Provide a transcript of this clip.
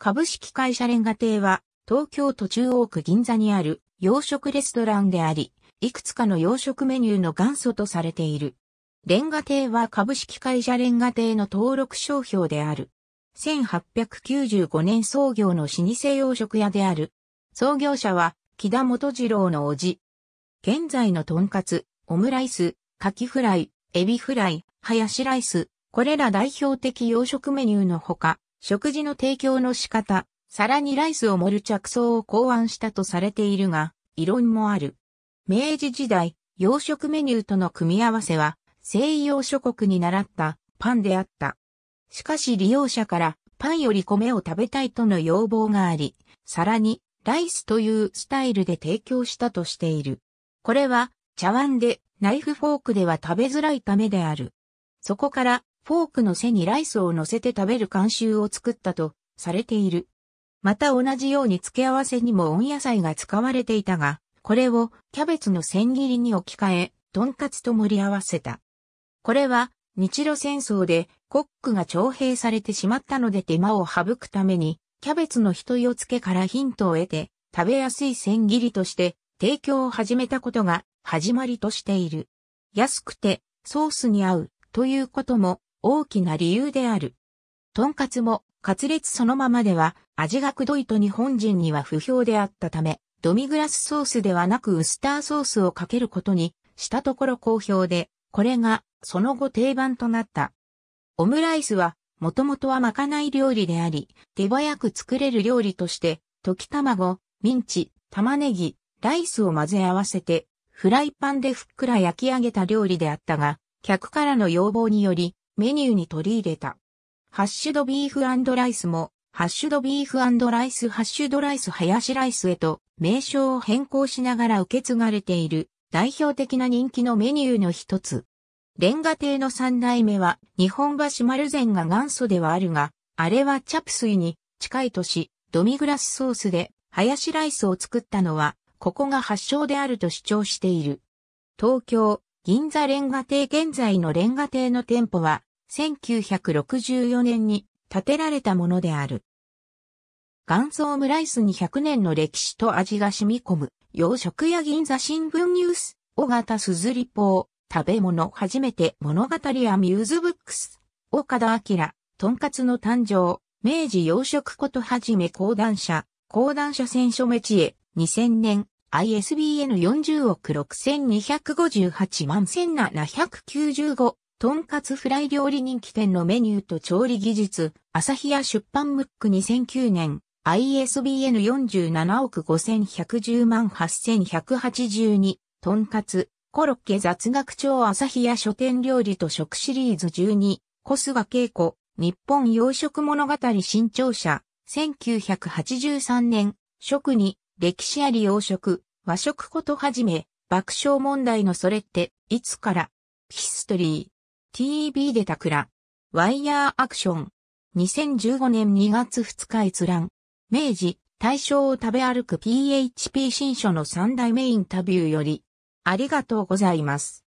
株式会社レンガ亭は、東京都中央区銀座にある洋食レストランであり、いくつかの洋食メニューの元祖とされている。レンガ亭は株式会社レンガ亭の登録商標である。1895年創業の老舗洋食屋である。創業者は、木田元次郎の叔父。現在のトンカツ、オムライス、カキフライ、エビフライ、ハヤシライス、これら代表的洋食メニューのほか、食事の提供の仕方、皿にライスを盛る着想を考案したとされているが、異論もある。明治時代、洋食メニューとの組み合わせは、西洋諸国に習ったパンであった。しかし利用者からパンより米を食べたいとの要望があり、皿にライスというスタイルで提供したとしている。これは茶碗でナイフフォークでは食べづらいためである。そこからフォークの背にライスを乗せて食べる慣習を作ったとされている。また同じように付け合わせにも温野菜が使われていたが、これをキャベツの千切りに置き換え、とんかつと盛り合わせた。これは日露戦争でコックが徴兵されてしまったので手間を省くために、キャベツの人よつけからヒントを得て、食べやすい千切りとして提供を始めたことが始まりとしている。安くてソースに合うということも大きな理由である。とんかつも、カツレツそのままでは、味がくどいと日本人には不評であったため、ドミグラスソースではなくウスターソースをかけることにしたところ好評で、これがその後定番となった。オムライスはもともとはまかない料理であり、手早く作れる料理として、溶き卵、ミンチ、玉ねぎ、ライスを混ぜ合わせて、フライパンでふっくら焼き上げた料理であったが、客からの要望により、メニューに取り入れた。ハッシュドビーフライスも、ハッシュドビーフライスハッシュドライスハヤシライスへと名称を変更しながら受け継がれている代表的な人気のメニューの一つ。レンガ亭の三代目は日本橋丸善が元祖ではあるが、あれはチャプスイに近い年、ドミグラスソースでハヤシライスを作ったのは、ここが発祥であると主張している。東京、銀座レンガ亭現在のレンガ亭の店舗は、1964年に建てられたものである。元祖オムライスに100年の歴史と味が染み込む、洋食や銀座新聞ニュース、尾形すずりぽ食べ物初めて物語アミューズブックス、岡田明、とんかつの誕生、明治洋食ことはじめ講談社、講談社選書メチエ、2000年、ISBN40 億6258万1795とんかつフライ料理人気店のメニューと調理技術、朝日屋出版ムック2009年、ISBN 47億5110万8182、とんかつ、コロッケ雑学帳朝日屋書店料理と食シリーズ12、コスガ稽古、日本洋食物語新潮社、1983年、食に、歴史あり洋食、和食ことはじめ、爆笑問題のそれって、いつから、ヒストリー。TV でら。ワイヤーアクション。2015年2月2日閲覧。明治、大正を食べ歩く PHP 新書の3代目インタビューより。ありがとうございます。